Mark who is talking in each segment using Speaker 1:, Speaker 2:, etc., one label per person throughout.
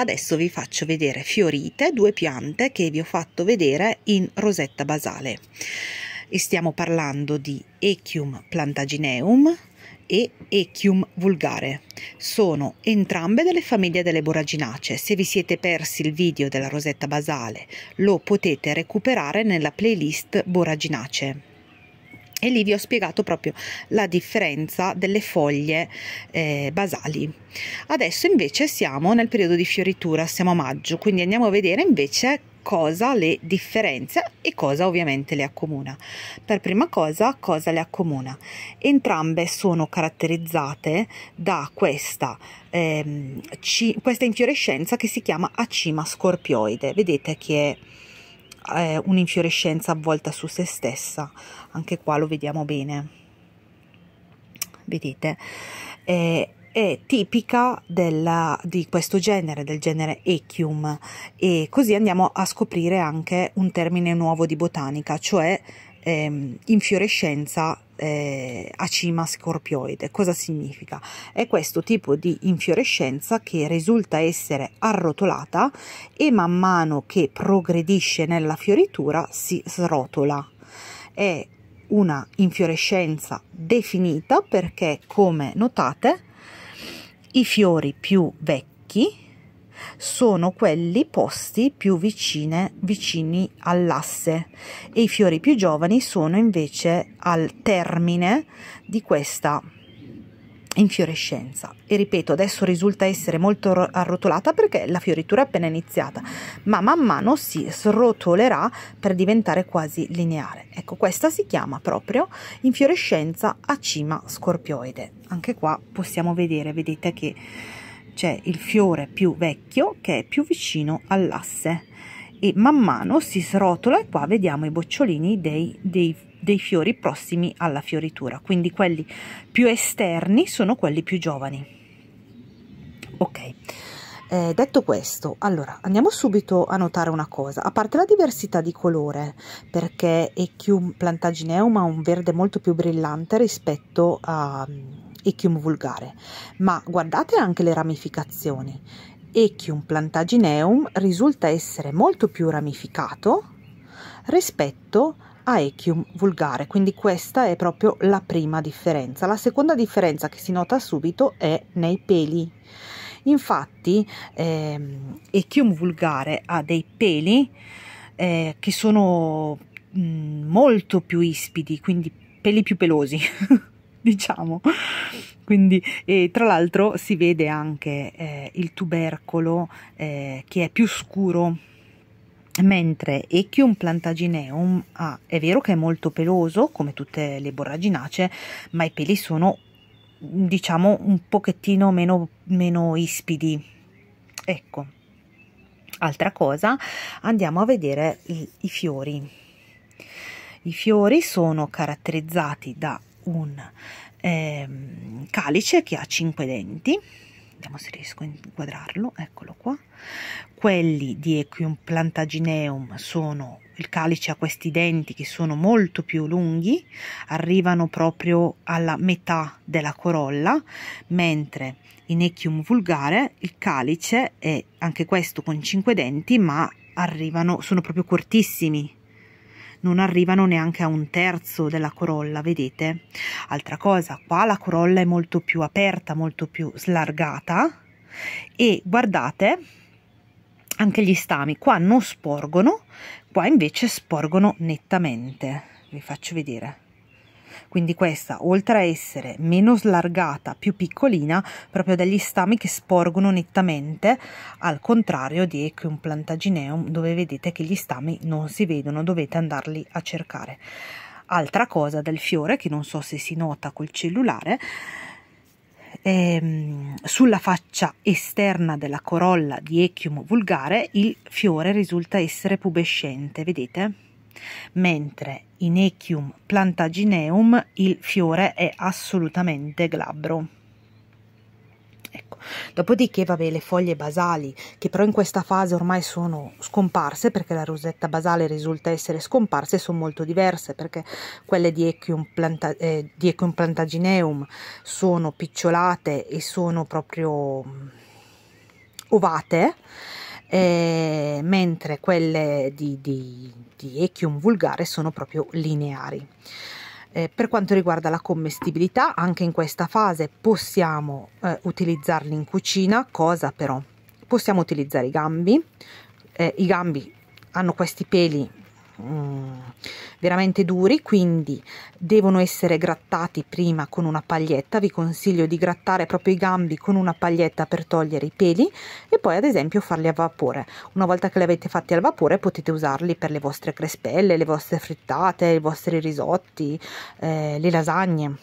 Speaker 1: Adesso vi faccio vedere fiorite, due piante che vi ho fatto vedere in rosetta basale. E stiamo parlando di Echium plantagineum e Echium vulgare. Sono entrambe delle famiglie delle boraginacee. Se vi siete persi il video della rosetta basale, lo potete recuperare nella playlist boraginacee e lì vi ho spiegato proprio la differenza delle foglie eh, basali. Adesso invece siamo nel periodo di fioritura, siamo a maggio, quindi andiamo a vedere invece cosa le differenzia e cosa ovviamente le accomuna. Per prima cosa, cosa le accomuna? Entrambe sono caratterizzate da questa, ehm, questa infiorescenza che si chiama acima scorpioide, vedete che è eh, un'infiorescenza avvolta su se stessa anche qua lo vediamo bene vedete eh, è tipica della, di questo genere, del genere Echium e così andiamo a scoprire anche un termine nuovo di botanica, cioè ehm, infiorescenza eh, acima scorpioide. Cosa significa? È questo tipo di infiorescenza che risulta essere arrotolata e man mano che progredisce nella fioritura si srotola. È una infiorescenza definita perché, come notate, i fiori più vecchi sono quelli posti più vicine, vicini all'asse e i fiori più giovani sono invece al termine di questa infiorescenza e ripeto adesso risulta essere molto arrotolata perché la fioritura è appena iniziata ma man mano si srotolerà per diventare quasi lineare ecco questa si chiama proprio infiorescenza a cima scorpioide anche qua possiamo vedere vedete che c'è il fiore più vecchio che è più vicino all'asse e man mano si srotola e qua vediamo i bocciolini dei, dei, dei fiori prossimi alla fioritura quindi quelli più esterni sono quelli più giovani ok eh, detto questo, allora andiamo subito a notare una cosa, a parte la diversità di colore, perché Echium plantagineum ha un verde molto più brillante rispetto a, Echium vulgare, ma guardate anche le ramificazioni. Echium plantagineum risulta essere molto più ramificato rispetto a Echium vulgare, quindi questa è proprio la prima differenza. La seconda differenza che si nota subito è nei peli. Infatti ehm, Echium vulgare ha dei peli eh, che sono mh, mm, molto più ispidi, quindi peli più pelosi. diciamo. Quindi, e tra l'altro si vede anche eh, il tubercolo eh, che è più scuro, mentre Echium plantagineum ah, è vero che è molto peloso, come tutte le borraginacee, ma i peli sono diciamo un pochettino meno, meno ispidi. Ecco, altra cosa, andiamo a vedere i, i fiori. I fiori sono caratterizzati da un eh, calice che ha 5 denti vediamo se riesco a inquadrarlo eccolo qua quelli di Equium plantagineum sono il calice ha questi denti che sono molto più lunghi arrivano proprio alla metà della corolla mentre in Equium vulgare il calice è anche questo con 5 denti ma arrivano sono proprio cortissimi non arrivano neanche a un terzo della corolla, vedete? Altra cosa, qua la corolla è molto più aperta, molto più slargata e guardate anche gli stami qua non sporgono, qua invece sporgono nettamente. Vi faccio vedere. Quindi questa, oltre a essere meno slargata, più piccolina, proprio dagli stami che sporgono nettamente, al contrario di Echium ecco, plantagineum, dove vedete che gli stami non si vedono, dovete andarli a cercare. Altra cosa del fiore, che non so se si nota col cellulare, ehm, sulla faccia esterna della corolla di Echium vulgare il fiore risulta essere pubescente, vedete? mentre in Echium plantagineum il fiore è assolutamente glabro. Ecco. Dopodiché, vabbè, le foglie basali, che però in questa fase ormai sono scomparse, perché la rosetta basale risulta essere scomparsa e sono molto diverse, perché quelle di Echium, planta eh, di Echium plantagineum sono picciolate e sono proprio mm, ovate, eh, mentre quelle di, di, di Echium vulgare sono proprio lineari. Eh, per quanto riguarda la commestibilità, anche in questa fase possiamo eh, utilizzarli in cucina, cosa però? Possiamo utilizzare i gambi, eh, i gambi hanno questi peli Mm. veramente duri quindi devono essere grattati prima con una paglietta vi consiglio di grattare proprio i gambi con una paglietta per togliere i peli e poi ad esempio farli a vapore una volta che li avete fatti al vapore potete usarli per le vostre crespelle le vostre frittate i vostri risotti eh, le lasagne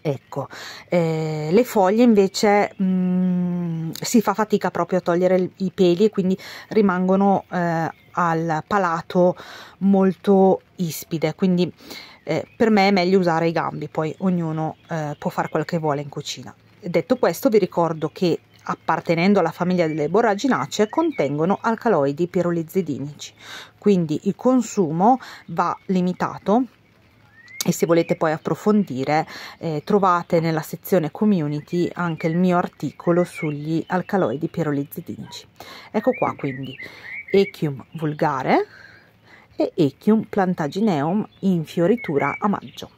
Speaker 1: ecco eh, le foglie invece mh, mm, si fa fatica proprio a togliere i peli e quindi rimangono eh, al palato molto ispide, quindi eh, per me è meglio usare i gambi, poi ognuno eh, può fare quel che vuole in cucina. Detto questo vi ricordo che appartenendo alla famiglia delle borraginacee contengono alcaloidi pirolizidinici, quindi il consumo va limitato e se volete poi approfondire eh, trovate nella sezione community anche il mio articolo sugli alcaloidi pirolizidinici. Ecco qua quindi Echium vulgare e Echium plantagineum in fioritura a maggio.